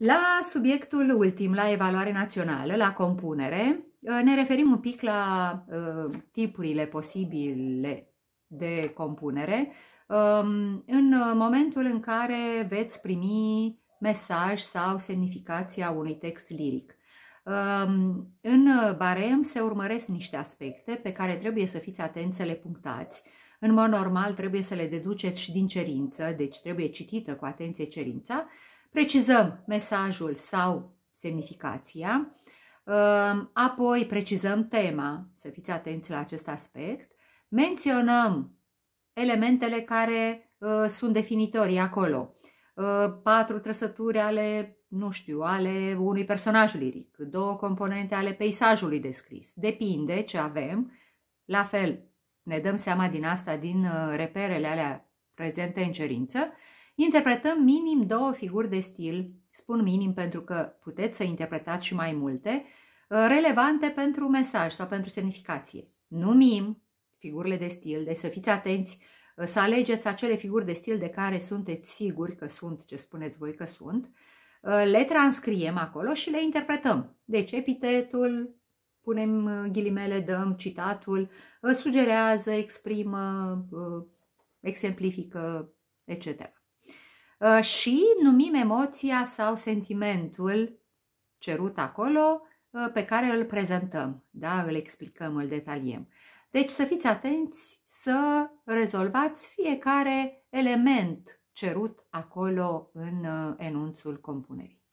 La subiectul ultim, la evaluare națională, la compunere, uh, ne referim un pic la uh, tipurile posibile de compunere um, în momentul în care veți primi mesaj sau semnificația unui text liric. Um, în barem se urmăresc niște aspecte pe care trebuie să fiți atenți să le punctați. În mod normal trebuie să le deduceți și din cerință, deci trebuie citită cu atenție cerința, Precizăm mesajul sau semnificația, ehm, apoi precizăm tema, să fiți atenți la acest aspect, menționăm elementele care eh, sunt definitorii acolo, eh, patru trăsături ale nu știu, ale unui personaj liric, două componente ale peisajului descris. Depinde ce avem. La fel, ne dăm seama din asta, din eh, reperele alea prezente în cerință interpretăm minim două figuri de stil, spun minim pentru că puteți să interpretați și mai multe, uh, relevante pentru mesaj sau pentru semnificație. Numim figurile de stil, deci să fiți atenți uh, să alegeți acele figuri de stil de care sunteți siguri că sunt ce spuneți voi că sunt, uh, le transcriem acolo și le interpretăm. Deci epitetul, punem ghilimele, dăm citatul, sugerează, exprimă, exemplifică, etc. Uh, și numim emoția sau sentimentul cerut acolo uh, pe care îl prezentăm, da? îl explicăm, îl detaliem. Deci să fiți atenți să rezolvați fiecare element cerut acolo în uh, enunțul compunerii.